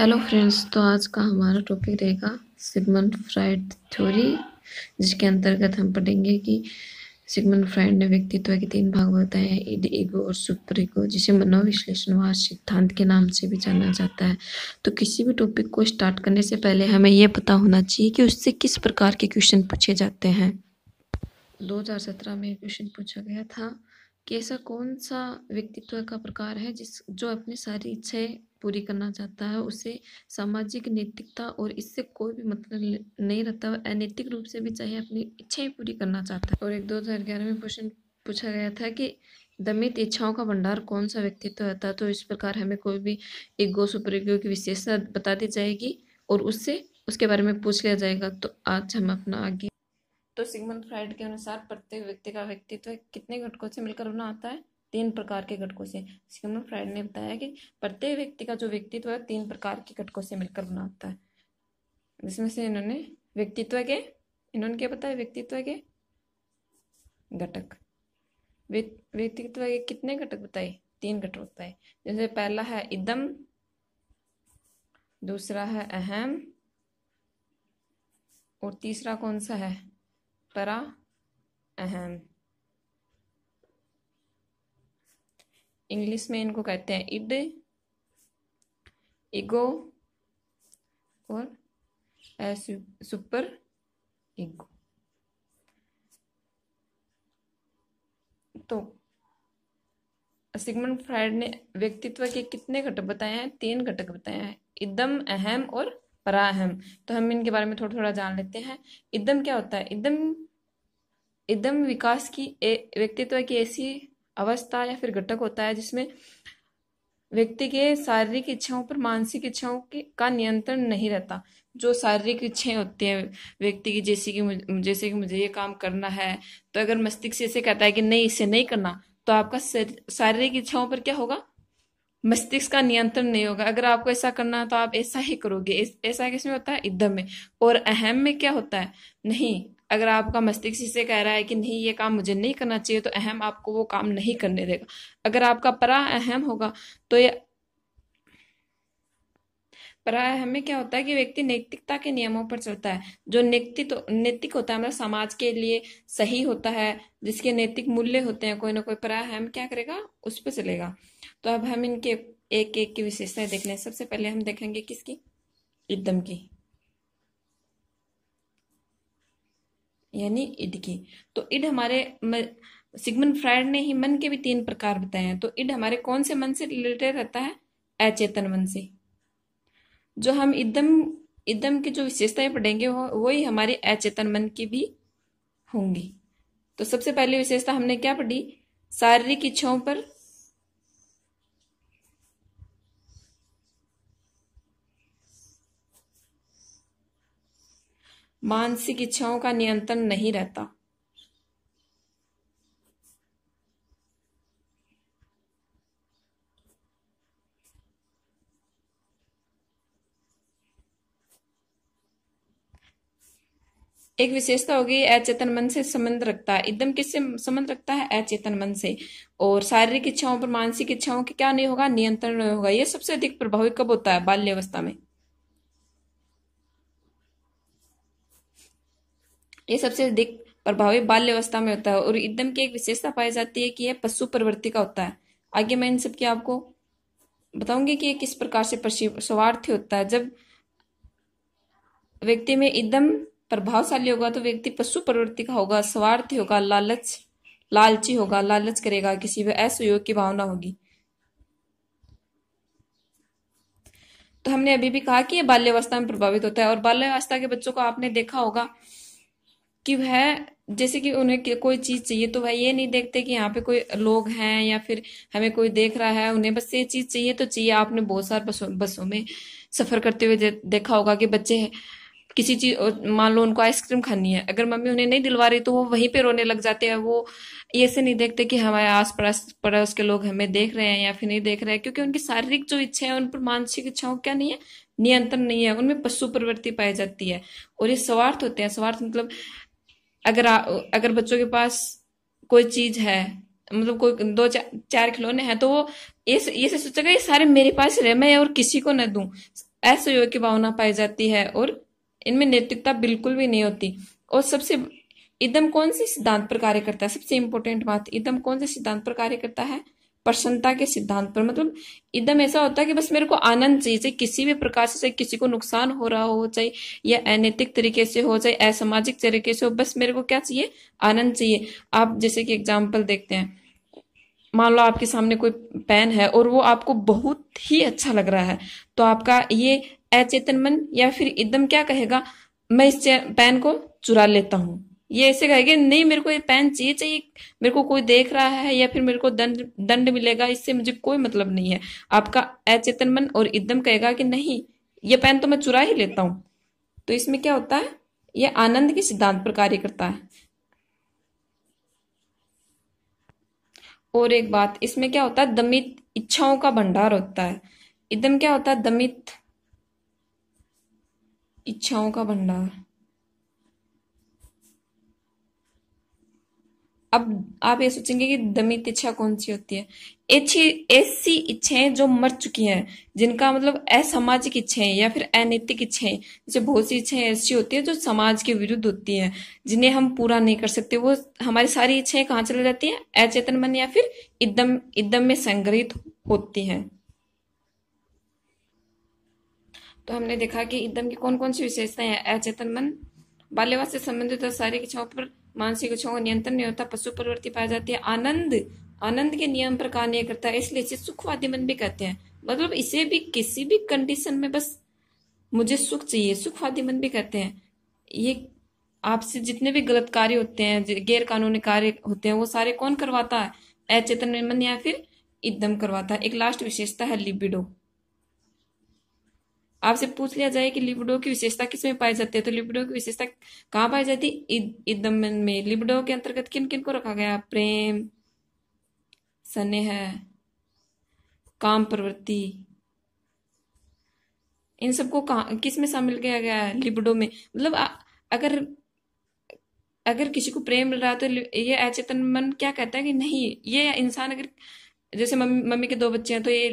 hello friends तो आज का हमारा टॉपिक रहेगा सिगमन फ्राइड थ्योरी जिसके अंतर्गत हम पढ़ेंगे कि सिगमन फ्राइड ने व्यक्तित्व के तीन भाग बताए हैं इड ईगो और सुपर ईगो जिसे मनोविश्लेषणवाद सिद्धांत के नाम से भी जाना जाता है तो किसी भी टॉपिक को स्टार्ट करने से पहले हमें यह पता होना चाहिए कि उससे किस प्रकार के क्वेश्चन पूछे जाते हैं दो में क्वेश्चन पूछा गया था कि ऐसा कौन सा व्यक्तित्व का प्रकार है जिस जो अपनी सारी इच्छाएं पूरी करना चाहता है उसे सामाजिक नैतिकता और इससे कोई भी मतलब नहीं रहता है अनैतिक रूप से भी चाहे अपनी इच्छाएं पूरी करना चाहता है और एक दो हज़ार ग्यारह में क्वेश्चन पूछा गया था कि दमित इच्छाओं का भंडार कौन सा व्यक्तित्व रहता है तो इस प्रकार हमें कोई भी एक गो ईगो की विशेषता बता दी जाएगी और उससे उसके बारे में पूछ लिया जाएगा तो आज हम अपना आगे तो सिगमंड फ्राइड के अनुसार प्रत्येक व्यक्ति का व्यक्तित्व कितने घटकों से मिलकर बना आता है तीन प्रकार के घटकों से सिगमन फ्राइड ने बताया कि प्रत्येक व्यक्ति का जो व्यक्तित्व है तीन प्रकार के घटकों से मिलकर बना होता है जिसमें से इन्होंने व्यक्तित्व के इन्होंने क्या बताया व्यक्तित्व के घटक व्यक्तित्व के कितने घटक बताए तीन घटक बताए जैसे पहला है इदम दूसरा है अहम और तीसरा कौन सा है परा अहम इंग्लिश में इनको कहते हैं इड इगो और सुपर इगो तो सिगमंड फ्राइड ने व्यक्तित्व के कितने घटक बताए हैं तीन घटक बताए हैं इदम अहम और पराहम तो हम इनके बारे में थोड़ा थोड़ा जान लेते हैं इदम क्या होता है इदम इदम विकास की व्यक्तित्व की ऐसी अवस्था या फिर घटक होता है जिसमें व्यक्ति के शारीरिक इच्छाओं पर मानसिक इच्छाओं के का नियंत्रण नहीं रहता जो शारीरिक इच्छाएं होती हैं व्यक्ति की जैसे कि जैसे कि मुझे ये काम करना है तो अगर मस्तिष्क इसे कहता है कि नहीं इसे नहीं करना तो आपका शारीरिक इच्छाओं पर क्या होगा मस्तिष्क का नियंत्रण नहीं होगा अगर आपको ऐसा करना है तो आप ऐसा ही करोगे ऐसा किसमें होता है इदम में और अहम में क्या होता है नहीं अगर आपका मस्तिष्क से कह रहा है कि नहीं ये काम मुझे नहीं करना चाहिए तो अहम आपको वो काम नहीं करने देगा अगर आपका परा अहम होगा तो ये परा अहम में क्या होता है कि व्यक्ति नैतिकता के नियमों पर चलता है जो नैतिक तो, नैतिक होता है मतलब समाज के लिए सही होता है जिसके नैतिक मूल्य होते हैं कोई ना कोई परा अहम क्या करेगा उस पर चलेगा तो अब हम इनके एक एक की विशेषताएं देखने सबसे पहले हम देखेंगे किसकी एकदम की यानी इड की तो इड हमारे सिगमन फ्रायड ने ही मन के भी तीन प्रकार बताए हैं तो इड हमारे कौन से मन से रिलेटेड रहता है अचेतन मन से जो हम इदम इदम की जो विशेषताएं पढ़ेंगे वो वही हमारे अचेतन मन की भी होंगी तो सबसे पहली विशेषता हमने क्या पढ़ी शारीरिक इच्छाओं पर मानसिक इच्छाओं का नियंत्रण नहीं रहता एक विशेषता होगी अचेतन मन से संबंध रखता है एकदम किससे संबंध रखता है अचेतन मन से और शारीरिक इच्छाओं पर मानसिक इच्छाओं के क्या नहीं होगा नियंत्रण नहीं होगा ये सबसे अधिक प्रभावी कब होता है बाल्यावस्था में ये सबसे अधिक प्रभावी बाल्यवस्था में होता है और इदम की एक विशेषता पाई जाती है कि यह पशु प्रवृत्ति का होता है आगे मैं इन सबकी आपको बताऊंगी कि यह किस प्रकार से स्वार्थी होता है जब व्यक्ति में ईदम प्रभावशाली होगा तो व्यक्ति पशु प्रवृत्ति का होगा स्वार्थी होगा लालच लालची होगा लालच करेगा किसी में असहयोग की भावना होगी तो हमने अभी भी कहा कि यह बाल्यावस्था में प्रभावित होता है और बाल्यावस्था के बच्चों को आपने देखा होगा कि वह जैसे कि उन्हें कोई चीज चाहिए तो वह ये नहीं देखते कि यहाँ पे कोई लोग हैं या फिर हमें कोई देख रहा है उन्हें बस ये चीज चाहिए तो चाहिए आपने बहुत सारे बसों बसों में सफर करते हुए देखा होगा कि बच्चे किसी चीज मान लो उनको आइसक्रीम खानी है अगर मम्मी उन्हें नहीं दिलवा रही तो वो वहीं पे रोने लग जाते हैं वो ये से नहीं देखते कि हमारे आस पड़ोस पड़ोस के लोग हमें देख रहे हैं या फिर नहीं देख रहे हैं क्योंकि उनकी शारीरिक जो इच्छा है उन पर मानसिक इच्छाओं क्या नहीं है नियंत्रण नहीं है उनमें पशु प्रवृत्ति पाई जाती है और ये स्वार्थ होते हैं स्वार्थ मतलब अगर आ, अगर बच्चों के पास कोई चीज है मतलब कोई दो चा, चार खिलौने हैं तो वो ये ये सोचेगा ये सारे मेरे पास रहे मैं और किसी को न ऐसे योग की भावना पाई जाती है और इनमें नैतिकता बिल्कुल भी नहीं होती और सबसे इदम कौन से सिद्धांत पर कार्य करता है सबसे इंपॉर्टेंट बात इदम कौन से सिद्धांत पर कार्य करता है प्रसन्नता के सिद्धांत पर मतलब एकदम ऐसा होता है कि बस मेरे को आनंद चाहिए चाहे किसी भी प्रकार से किसी को नुकसान हो रहा हो चाहे या अनैतिक तरीके से हो चाहे असामाजिक तरीके से हो बस मेरे को क्या चाहिए आनंद चाहिए आप जैसे कि एग्जाम्पल देखते हैं मान लो आपके सामने कोई पेन है और वो आपको बहुत ही अच्छा लग रहा है तो आपका ये अचेतन मन या फिर एकदम क्या कहेगा मैं इस पेन को चुरा लेता हूँ ये ऐसे कहेगी नहीं मेरे को ये पेन चाहिए चाहिए मेरे को कोई देख रहा है या फिर मेरे को दंड दंड मिलेगा इससे मुझे कोई मतलब नहीं है आपका अचेतन मन और एकदम कहेगा कि नहीं ये पेन तो मैं चुरा ही लेता हूं तो इसमें क्या होता है ये आनंद के सिद्धांत पर कार्य करता है और एक बात इसमें क्या होता है दमित इच्छाओं का भंडार होता है एकदम क्या होता है दमित इच्छाओं का भंडार अब आप ये सोचेंगे कि दमित इच्छा कौन सी होती है ऐसी ऐसी इच्छाएं जो मर चुकी हैं जिनका मतलब असामाजिक इच्छाएं या फिर अनैतिक इच्छाएं जैसे बहुत सी इच्छाएं ऐसी होती है जो समाज के विरुद्ध होती हैं जिन्हें हम पूरा नहीं कर सकते वो हमारी सारी इच्छाएं कहाँ चली जाती हैं अचेतन मन या फिर इदम इदम में संग्रहित होती हैं तो हमने देखा कि इदम की कौन कौन सी विशेषताएं हैं अचेतन मन बाल्यवास से संबंधित सारी इच्छाओं पर मानसिक इच्छाओं का नियंत्रण नहीं होता पशु प्रवृत्ति पाई जाती है आनंद आनंद के नियम पर कार्य नहीं करता इसलिए इसे सुखवादी मन भी कहते हैं मतलब इसे भी किसी भी कंडीशन में बस मुझे सुख चाहिए सुखवादी मन भी कहते हैं ये आपसे जितने भी गलत कार्य होते हैं गैर कानूनी कार्य होते हैं वो सारे कौन करवाता है अचेतन मन या फिर एकदम करवाता है एक लास्ट विशेषता है लिबिडो आपसे पूछ लिया जाए कि लिबिडो की विशेषता किसमें पाई जाती है तो लिबिडो की विशेषता कहाँ पाई जाती है इदमन में लिबिडो के अंतर्गत किन किन को रखा गया प्रेम स्नेह काम प्रवृत्ति इन सबको कहा किस में शामिल किया गया है लिबिडो में मतलब अगर अगर किसी को प्रेम मिल रहा है तो ये अचेतन मन क्या कहता है कि नहीं ये इंसान अगर जैसे मम्मी मम्मी के दो बच्चे हैं तो ये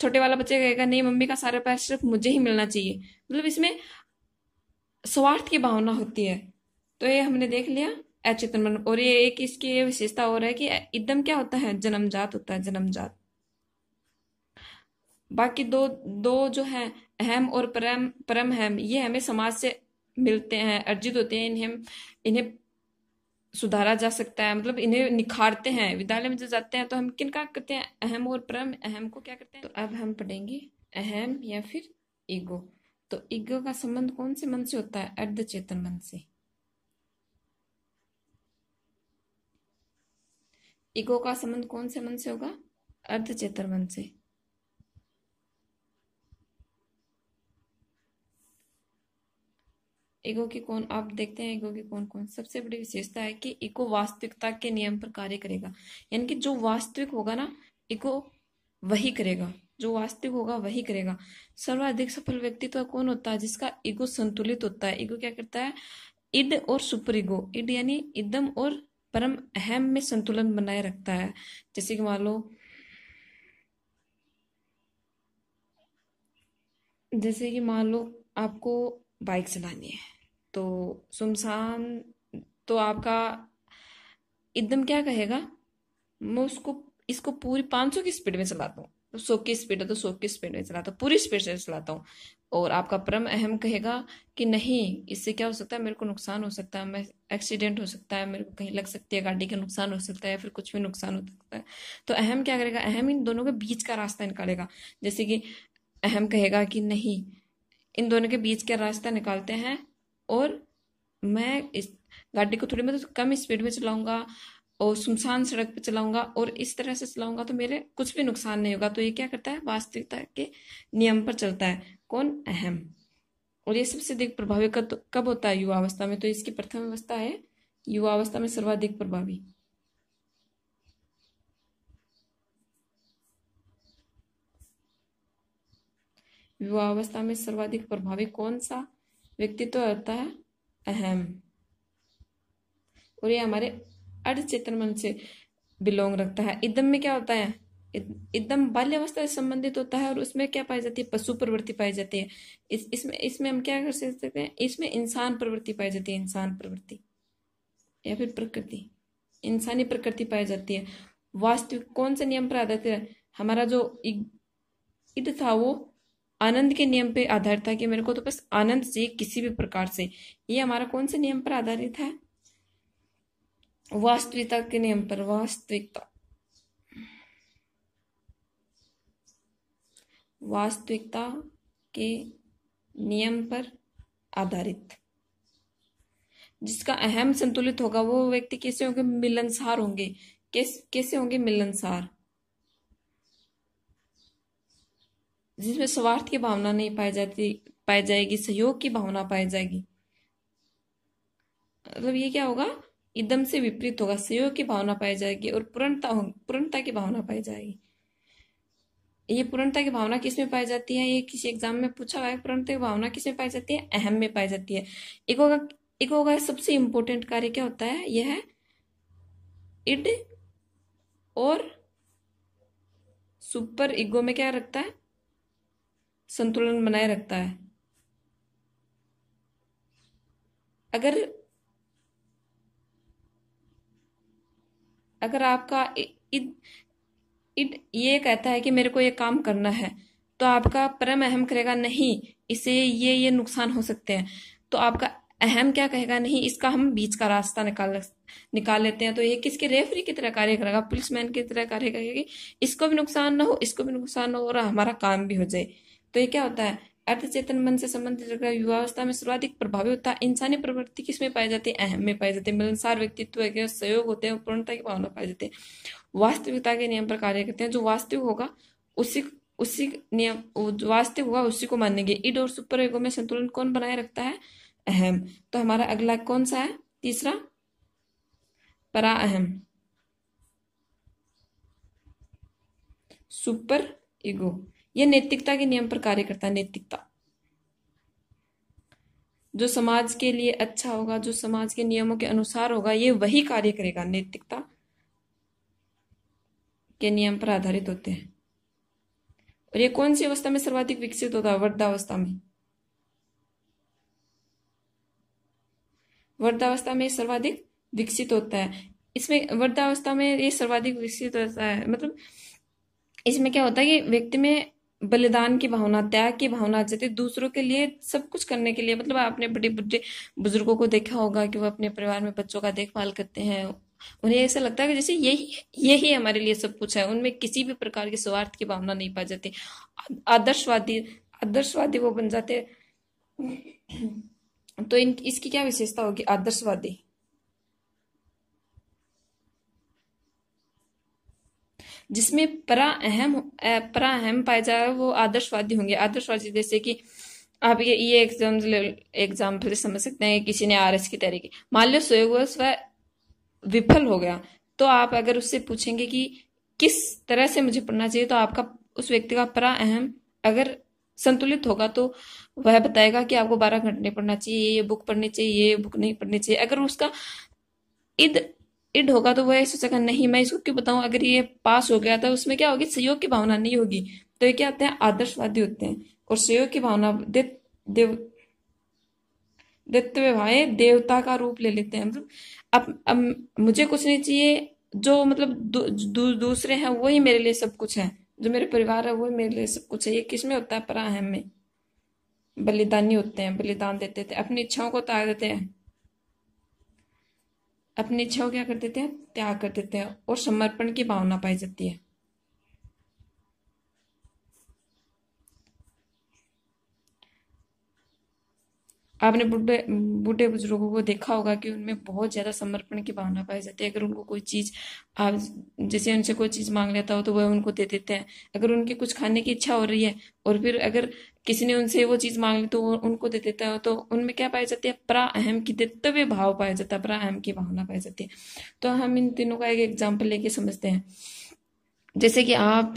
छोटे वाला बच्चा कहेगा नहीं मम्मी का सारा पैसा सिर्फ मुझे ही मिलना चाहिए मतलब इसमें स्वार्थ की भावना होती है तो ये हमने देख लिया अचेतन मन और ये एक इसकी विशेषता और है कि एकदम क्या होता है जन्मजात होता है जन्मजात बाकी दो दो जो है अहम और परम परम हैम ये हमें समाज से मिलते हैं अर्जित होते हैं इन्हें इन्हें सुधारा जा सकता है मतलब इन्हें निखारते हैं विद्यालय में जब जाते हैं तो हम किन का करते हैं अहम और परम अहम को क्या करते हैं तो अब हम पढ़ेंगे अहम या फिर ईगो तो ईगो का संबंध कौन से मन से होता है अर्ध चेतन मन से ईगो का संबंध कौन से मन से होगा अर्ध चेतन मन से ईगो की कौन आप देखते हैं ईगो की कौन कौन सबसे बड़ी विशेषता है कि ईगो वास्तविकता के नियम पर कार्य करेगा यानी कि जो वास्तविक होगा ना ईगो वही करेगा जो वास्तविक होगा वही करेगा सर्वाधिक सफल व्यक्तित्व तो कौन होता है जिसका ईगो संतुलित होता है ईगो क्या करता है इड और सुपर ईगो इड यानी इदम और परम अहम में संतुलन बनाए रखता है जैसे कि मान लो जैसे कि मान लो आपको बाइक चलानी है तो सुमसान तो आपका एकदम क्या कहेगा मैं उसको इसको पूरी 500 की स्पीड में चलाता हूँ तो सौ की स्पीड है तो सौ की स्पीड में चलाता हूँ पूरी स्पीड से चलाता हूँ और आपका परम अहम कहेगा कि नहीं इससे क्या हो सकता है मेरे को नुकसान हो सकता है मैं एक्सीडेंट हो सकता है मेरे को कहीं लग सकती है गाड़ी का नुकसान हो सकता है फिर कुछ भी नुकसान हो सकता है तो अहम क्या करेगा अहम इन दोनों के बीच का रास्ता निकालेगा जैसे कि अहम कहेगा कि नहीं इन दोनों के बीच का रास्ता निकालते हैं और मैं इस गाड़ी को थोड़ी मतलब कम स्पीड में चलाऊंगा और सुनसान सड़क पर चलाऊंगा और इस तरह से चलाऊंगा तो मेरे कुछ भी नुकसान नहीं होगा तो ये क्या करता है वास्तविकता के नियम पर चलता है कौन अहम और ये सबसे अधिक प्रभावी कब कब होता है युवावस्था में तो इसकी प्रथम अवस्था है युवावस्था में सर्वाधिक प्रभावी युवावस्था में सर्वाधिक प्रभावी कौन सा व्यक्तित्व होता है अहम और ये हमारे अर्धचेतन मन से बिलोंग रखता है इदम में क्या होता है एकदम बाल्यावस्था से संबंधित होता है और उसमें क्या पाई जाती है पशु प्रवृत्ति पाई जाती है इस इसमें इसमें हम क्या कर सकते हैं इसमें इंसान प्रवृत्ति पाई जाती है इंसान प्रवृत्ति या फिर प्रकृति इंसानी प्रकृति पाई जाती है वास्तविक कौन से नियम पर आधारित है हमारा जो इद था वो आनंद के नियम पे आधारित था कि मेरे को तो बस आनंद से किसी भी प्रकार से ये हमारा कौन से नियम पर आधारित है वास्तविकता के नियम पर वास्तविकता वास्तविकता के नियम पर आधारित जिसका अहम संतुलित होगा वो व्यक्ति कैसे होंगे मिलनसार होंगे कैसे होंगे मिलनसार जिसमें स्वार्थ की भावना नहीं पाई जाती पाई जाएगी सहयोग की भावना पाई जाएगी मतलब ये क्या होगा एकदम से विपरीत होगा सहयोग की भावना पाई जाएगी और पूर्णता पूर्णता की भावना पाई जाएगी ये पूर्णता की भावना किस में पाई जाती है ये किसी एग्जाम में पूछा हुआ है पूर्णता की भावना किस में पाई जाती है अहम में पाई जाती है एक होगा एक होगा सबसे इंपॉर्टेंट कार्य क्या होता है यह है इड और सुपर ईगो में क्या रखता है संतुलन बनाए रखता है अगर अगर आपका इद, इद ये कहता है कि मेरे को ये काम करना है तो आपका परम अहम करेगा नहीं इसे ये ये नुकसान हो सकते हैं तो आपका अहम क्या कहेगा नहीं इसका हम बीच का रास्ता निकाल निकाल लेते हैं तो ये किसके रेफरी की तरह कार्य करेगा पुलिस मैन की तरह कार्य करेगा इसको भी नुकसान ना हो इसको भी नुकसान ना हो और हमारा काम भी हो जाए तो ये क्या होता है अर्थ चेतन मन से संबंधित युवावस्था में सर्वाधिक प्रभावी होता है इंसानी प्रवृत्ति किसमें पाई जाती है अहम में पाई जाती है मिलनसार व्यक्तित्व है सहयोग होते हैं पूर्णता की भावना पाई जाती है वास्तविकता के नियम पर कार्य करते हैं जो वास्तविक होगा उसी उसी नियम वास्तविक होगा उसी को मानेंगे इड और सुपर एगो में संतुलन कौन बनाए रखता है अहम तो हमारा अगला कौन सा है तीसरा परा अहम सुपर ईगो यह नैतिकता के नियम पर कार्य करता है नैतिकता जो समाज के लिए अच्छा होगा जो समाज के नियमों के अनुसार होगा ये वही कार्य करेगा नैतिकता के नियम पर आधारित होते हैं और ये कौन सी अवस्था में सर्वाधिक विकसित होता है वर्धावस्था में वर्धावस्था में सर्वाधिक विकसित होता है इसमें वर्धावस्था में ये सर्वाधिक विकसित होता है मतलब इसमें क्या होता है कि व्यक्ति में बलिदान की भावना त्याग की भावना आ जाती है दूसरों के लिए सब कुछ करने के लिए मतलब आपने बड़े बड़े बुजुर्गों को देखा होगा कि वो अपने परिवार में बच्चों का देखभाल करते हैं उन्हें ऐसा लगता है कि जैसे यही यही हमारे लिए सब कुछ है उनमें किसी भी प्रकार की स्वार्थ की भावना नहीं पा जाती आदर्शवादी आदर्शवादी वो बन जाते तो इन इसकी क्या विशेषता होगी आदर्शवादी जिसमें परा अहम परा अहम पाया जा रहा है वो आदर्शवादी होंगे आदर्शवादी जैसे कि आप ये ये एग्जाम्पल एग्जाम्पल समझ सकते हैं किसी ने आर एस की तैयारी की मान लो स्वयंवश वह विफल हो गया तो आप अगर उससे पूछेंगे कि किस तरह से मुझे पढ़ना चाहिए तो आपका उस व्यक्ति का परा अहम अगर संतुलित होगा तो वह बताएगा कि आपको बारह घंटे पढ़ना चाहिए ये बुक पढ़नी चाहिए ये बुक नहीं पढ़नी चाहिए अगर उसका इधर टिड होगा तो वह सोचेगा नहीं मैं इसको क्यों बताऊं अगर ये पास हो गया तो उसमें क्या होगी सहयोग की भावना नहीं होगी तो ये क्या होते हैं आदर्शवादी होते हैं और सहयोग की भावना दे, देव भाई देवता का रूप ले लेते हैं मतलब अब अब मुझे कुछ नहीं चाहिए जो मतलब दू, दू, दूसरे हैं वही मेरे लिए सब कुछ है जो मेरे परिवार है वही मेरे लिए सब कुछ है ये किस में होता है पराहम में बलिदानी होते हैं बलिदान देते थे अपनी इच्छाओं को उतार देते हैं अपनी को क्या कर देते हैं त्याग कर देते हैं और समर्पण की भावना पाई जाती है आपने बूढ़े बूढ़े बुजुर्गों को देखा होगा कि उनमें बहुत ज़्यादा समर्पण की भावना पाई जाती है अगर उनको कोई चीज़ आप जैसे उनसे कोई चीज़ मांग लेता हो तो वह उनको दे देते हैं अगर उनकी कुछ खाने की इच्छा हो रही है और फिर अगर किसी ने उनसे वो चीज मांग ली तो वो उनको दे देता है तो उनमें क्या पाया जाता है परा अहम की दित्तव्य भाव पाया जाता है परा अहम की भावना पाई जाती है तो हम इन तीनों का एक एग्जाम्पल लेके समझते हैं जैसे कि आप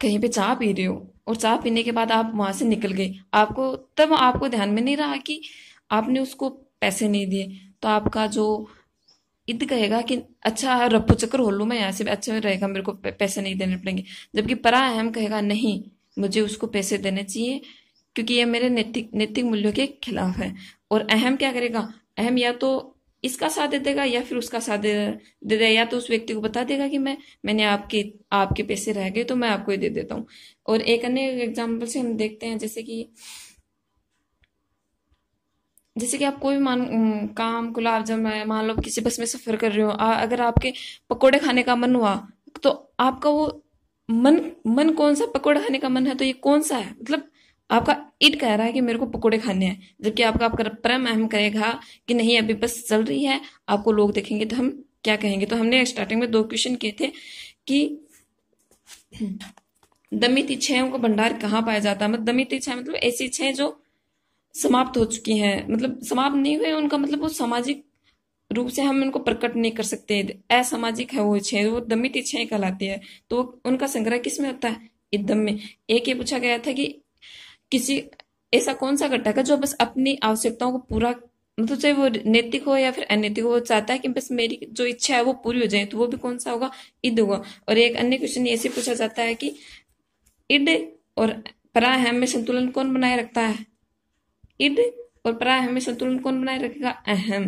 कहीं पे चाह पी रहे हो और चाह पीने के बाद आप वहां से निकल गए आपको तब आपको ध्यान में नहीं रहा कि आपने उसको पैसे नहीं दिए तो आपका जो इत कहेगा कि अच्छा रफू चक्कर हो लू मैं यहाँ से अच्छा रहेगा मेरे को पैसे नहीं देने पड़ेंगे जबकि परा अहम कहेगा नहीं मुझे उसको पैसे देने चाहिए क्योंकि यह मेरे नैतिक नैतिक मूल्यों के खिलाफ है और अहम क्या करेगा अहम या तो इसका साथ दे देगा या फिर उसका साथ दे दे देगा या तो उस व्यक्ति को बता देगा कि मैं मैंने आपके आपके पैसे रह गए तो मैं आपको ही दे देता हूँ और एक अन्य एग्जाम्पल से हम देखते हैं जैसे कि जैसे कि आप कोई भी मान काम गुलाब जब मैं मान लो किसी बस में सफर कर रहे हो अगर आपके पकोड़े खाने का मन हुआ तो आपका वो मन मन कौन सा पकोड़े खाने का मन है तो ये कौन सा है मतलब आपका इट कह रहा है कि मेरे को पकोड़े खाने हैं जबकि आपका आपका परम अहम करेगा कि नहीं अभी बस चल रही है आपको लोग देखेंगे तो हम क्या कहेंगे तो हमने स्टार्टिंग में दो क्वेश्चन किए थे कि दमित इच्छाओं का भंडार कहाँ पाया जाता है मतलब दमित इच्छा मतलब ऐसी इच्छाएं जो समाप्त हो चुकी हैं मतलब समाप्त नहीं हुए उनका मतलब वो सामाजिक रूप से हम उनको प्रकट नहीं कर सकते असामाजिक है वो इच्छाएं वो दमित इच्छाएं कहलाती है तो उनका संग्रह किस में होता है इदम में एक ये पूछा गया था कि किसी ऐसा कौन सा घटक है जो बस अपनी आवश्यकताओं को पूरा मतलब चाहे वो नैतिक हो या फिर अनैतिक हो वो चाहता है कि बस मेरी जो इच्छा है वो पूरी हो जाए तो वो भी कौन सा होगा इद होगा और एक अन्य क्वेश्चन ऐसे पूछा जाता है कि इड और पराहम में संतुलन कौन बनाए रखता है इड और पराहम में संतुलन कौन बनाए रखेगा अहम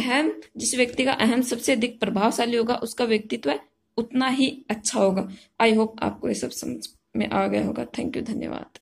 अहम जिस व्यक्ति का अहम सबसे अधिक प्रभावशाली होगा उसका व्यक्तित्व उतना ही अच्छा होगा आई होप आपको ये सब समझ में आ गया होगा थैंक यू धन्यवाद